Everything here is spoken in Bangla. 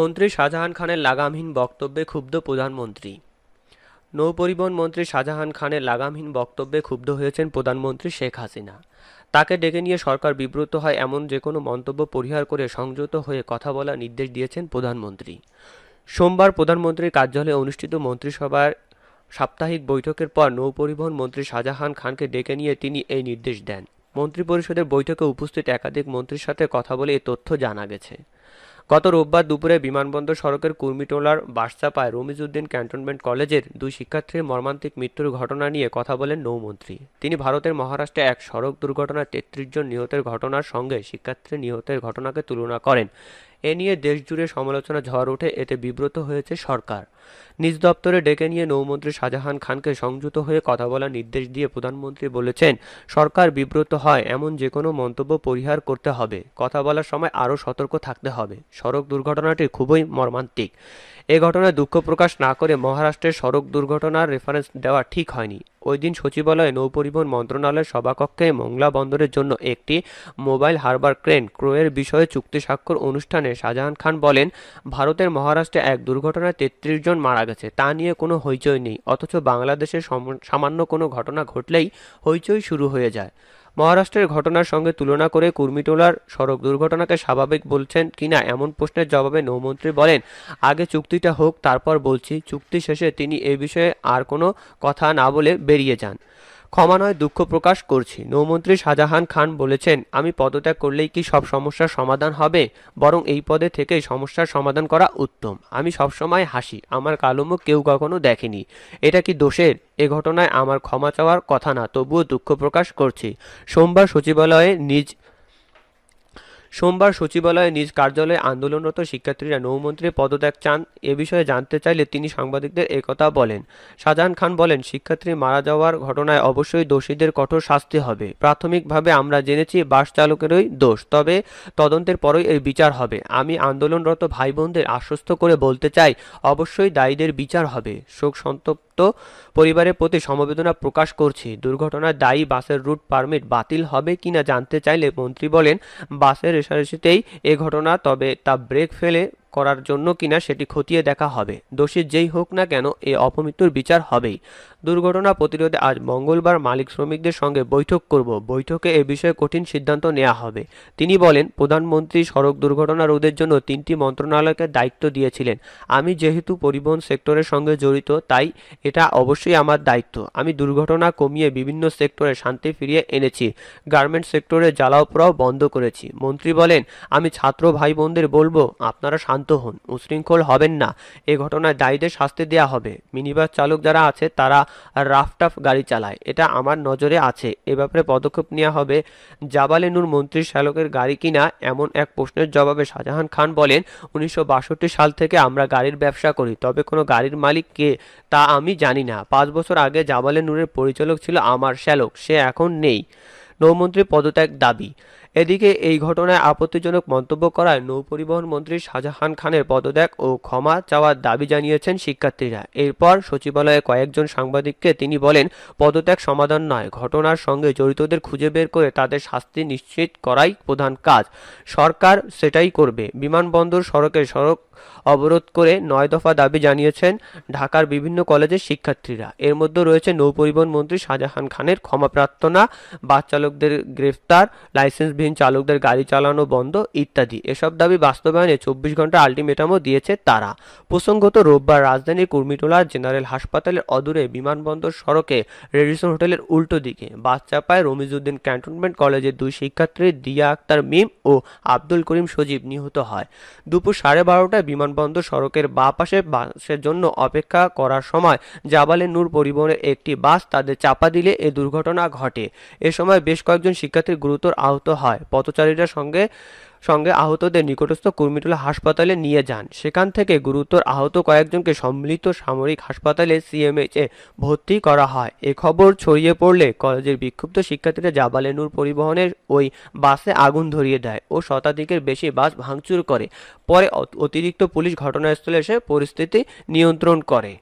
মন্ত্রী শাহজাহান খানের লাগামহীন বক্তব্যে ক্ষুব্ধ প্রধানমন্ত্রী নৌপরিবহন মন্ত্রী শাহজাহান খানের লাগামহীন বক্তব্যে ক্ষুব্ধ হয়েছেন প্রধানমন্ত্রী শেখ হাসিনা তাকে ডেকে নিয়ে সরকার বিব্রত হয় এমন যে কোনো মন্তব্য পরিহার করে সংযত হয়ে কথা বলার নির্দেশ দিয়েছেন প্রধানমন্ত্রী সোমবার প্রধানমন্ত্রীর কার্যালয়ে অনুষ্ঠিত মন্ত্রিসভার সাপ্তাহিক বৈঠকের পর নৌপরিবহন মন্ত্রী শাহজাহান খানকে ডেকে নিয়ে তিনি এই নির্দেশ দেন মন্ত্রিপরিষদের বৈঠকে উপস্থিত একাধিক মন্ত্রীর সাথে কথা বলে এ তথ্য জানা গেছে গত রোববার দুপুরে বিমানবন্দর সড়কের কুর্মিটোলার বাসচাপায় রমিজউদ্দিন ক্যান্টনমেন্ট কলেজের দুই শিক্ষার্থীর মর্মান্তিক মৃত্যুর ঘটনা নিয়ে কথা বলেন নৌমন্ত্রী তিনি ভারতের মহারাষ্ট্রে এক সড়ক দুর্ঘটনায় তেত্রিশ জন নিহতের ঘটনার সঙ্গে শিক্ষার্থীর নিহতের ঘটনাকে তুলনা করেন এ নিয়ে দেশজুড়ে সমালোচনা ঝড় ওঠে এতে বিব্রত হয়েছে সরকার নিজ দপ্তরে ডেকে নিয়ে নৌমন্ত্রী শাহজাহান খানকে সংযুক্ত হয়ে কথা বলার নির্দেশ দিয়ে প্রধানমন্ত্রী বলেছেন সরকার বিব্রত হয় এমন যে কোনো মন্তব্য পরিহার করতে হবে কথা বলার সময় আরও সতর্ক থাকতে হবে সড়ক দুর্ঘটনাটি খুবই মর্মান্তিক এ ঘটনায় দুঃখ প্রকাশ না করে মহারাষ্ট্রের সড়ক দুর্ঘটনার রেফারেন্স দেওয়া ঠিক হয়নি ওই দিন সচিবালয়ে নৌপরিবহন মন্ত্রণালয়ের সভাকক্ষে মংলা বন্দরের জন্য একটি মোবাইল হারবার ক্রেন ক্রয়ের বিষয়ে চুক্তি স্বাক্ষর অনুষ্ঠানে শাহজাহান খান বলেন ভারতের মহারাষ্ট্রে এক দুর্ঘটনায় তেত্রিশ জন মারা গেছে তা নিয়ে কোনো হইচই নেই অথচ বাংলাদেশে সামান্য কোনো ঘটনা ঘটলেই হইচই শুরু হয়ে যায় মহারাষ্ট্রের ঘটনার সঙ্গে তুলনা করে কুর্মিটোলার সড়ক দুর্ঘটনাকে স্বাভাবিক বলছেন কিনা এমন প্রশ্নের জবাবে নৌমন্ত্রী বলেন আগে চুক্তিটা হোক তারপর বলছি চুক্তি শেষে তিনি এ বিষয়ে আর কোনো কথা না বলে বেরিয়ে যান ক্ষমা নয় দুঃখ প্রকাশ করছি নৌমন্ত্রী শাহজাহান খান বলেছেন আমি পদত্যাগ করলেই কি সব সমস্যার সমাধান হবে বরং এই পদে থেকে সমস্যার সমাধান করা উত্তম আমি সবসময় হাসি আমার কালো মুখ কেউ কখনো দেখেনি এটা কি দোষের এ ঘটনায় আমার ক্ষমা চাওয়ার কথা না তবুও দুঃখ প্রকাশ করছি সোমবার সচিবালয়ে নিজ সোমবার সচিবালয়ে নিজ কার্যালয়ে আন্দোলনরত শিক্ষার্থীরা নৌমন্ত্রী পদত্যাগ চান এ বিষয়ে জানতে চাইলে তিনি সাংবাদিকদের একথা বলেন শাহজাহান খান বলেন শিক্ষার্থী মারা যাওয়ার ঘটনায় অবশ্যই দোষীদের কঠোর শাস্তি হবে প্রাথমিকভাবে আমরা জেনেছি বাস চালকেরই দোষ তবে তদন্তের পরই এর বিচার হবে আমি আন্দোলনরত ভাই বোনদের আশ্বস্ত করে বলতে চাই অবশ্যই দায়ীদের বিচার হবে শোক সন্তপ্ত পরিবারের প্রতি সমবেদনা প্রকাশ করছি দুর্ঘটনায় দায়ী বাসের রুট পারমিট বাতিল হবে কিনা জানতে চাইলে মন্ত্রী বলেন বাসের সালিসিতেই এ ঘটনা তবে তা ব্রেক ফেলে করার জন্য কিনা সেটি খতিয়ে দেখা হবে দোষী যেই হোক না কেন এ অপমৃত্যুর বিচার হবেই দুর্ঘটনা প্রতিরোধে আজ মঙ্গলবার মালিক শ্রমিকদের সঙ্গে বৈঠক করব বৈঠকে এ বিষয়ে কঠিন সিদ্ধান্ত নেওয়া হবে তিনি বলেন প্রধানমন্ত্রী সড়ক দুর্ঘটনা রোধের জন্য তিনটি মন্ত্রণালয়কে দায়িত্ব দিয়েছিলেন আমি যেহেতু পরিবহন সেক্টরের সঙ্গে জড়িত তাই এটা অবশ্যই আমার দায়িত্ব আমি দুর্ঘটনা কমিয়ে বিভিন্ন সেক্টরে শান্তি ফিরিয়ে এনেছি গার্মেন্ট সেক্টরে জ্বালাও পোড়াও বন্ধ করেছি মন্ত্রী বলেন আমি ছাত্র ভাই বোনদের বলবো আপনারা শান্তি শান্ত হন উশৃঙ্খল হবেন না এ ঘটনায় দায়ীদের শাস্তি দেওয়া হবে মিনিবাস চালক যারা আছে তারা রাফটাফ গাড়ি চালায় এটা আমার নজরে আছে এ ব্যাপারে পদক্ষেপ নেওয়া হবে জাবালে নূর মন্ত্রী শ্যালকের গাড়ি কিনা এমন এক প্রশ্নের জবাবে শাহজাহান খান বলেন উনিশশো সাল থেকে আমরা গাড়ির ব্যবসা করি তবে কোনো গাড়ির মালিক কে তা আমি জানি না পাঁচ বছর আগে জাবালে নূরের পরিচালক ছিল আমার শ্যালক সে এখন নেই নৌমন্ত্রী পদত্যাগ দাবি এদিকে এই ঘটনায় আপত্তিজনক মন্তব্য করায় নৌপরিবহন মন্ত্রী শাহজাহান খানের পদত্যাগ ও ক্ষমা চাওয়ার দাবি জানিয়েছেন শিক্ষার্থীরা এরপর সচিবালয়ে কয়েকজন সাংবাদিককে তিনি বলেন পদত্যাগ সমাধান নয় ঘটনার সঙ্গে জড়িতদের খুঁজে বের করে তাদের শাস্তি নিশ্চিত করাই প্রধান কাজ সরকার সেটাই করবে বিমানবন্দর সড়কে সড়ক অবরোধ করে নয় দফা দাবি জানিয়েছেন ঢাকার বিভিন্ন কলেজের শিক্ষার্থীরা এর মধ্যে রয়েছে নৌপরিবহন মন্ত্রী শাহজাহান খানের ক্ষমা প্রার্থনা বাস চালকদের গ্রেফতার লাইসেন্সবিহীন চালকদের গাড়ি চালানো বন্ধ ইত্যাদি এসব দাবি বাস্তবায়নে চব্বিশ ঘন্টা আলটিমেটামও দিয়েছে তারা প্রসঙ্গত রোববার রাজধানীর কুর্মিটোলার জেনারেল হাসপাতালের অদূরে বিমানবন্দর সড়কে রেডিসন হোটেলের উল্টো দিকে বাস চাপায় রমিজউদ্দিন ক্যান্টনমেন্ট কলেজের দুই শিক্ষার্থী দিয়া আক্তার মিম ও আব্দুল করিম সজীব নিহত হয় দুপুর সাড়ে বারোটায় বিমানবন্দর সড়কের বা পাশে বাসের জন্য অপেক্ষা করার সময় জাবালে নূর পরিবহনের একটি বাস তাদের চাপা দিলে এ দুর্ঘটনা ঘটে এ সময় বেশ বেশ কয়েকজন শিক্ষার্থী গুরুতর আহত হয় পথচারীরা সঙ্গে সঙ্গে আহতদের নিকটস্থ কুর্মিটোলা হাসপাতালে নিয়ে যান সেখান থেকে গুরুতর আহত কয়েকজনকে সম্মিলিত সামরিক হাসপাতালে সিএমএইচে ভর্তি করা হয় এ খবর ছড়িয়ে পড়লে কলেজের বিক্ষুব্ধ শিক্ষার্থীরা জাবালেনুর পরিবহনের ওই বাসে আগুন ধরিয়ে দেয় ও শতাধিকের বেশি বাস ভাঙচুর করে পরে অতিরিক্ত পুলিশ ঘটনাস্থলে এসে পরিস্থিতি নিয়ন্ত্রণ করে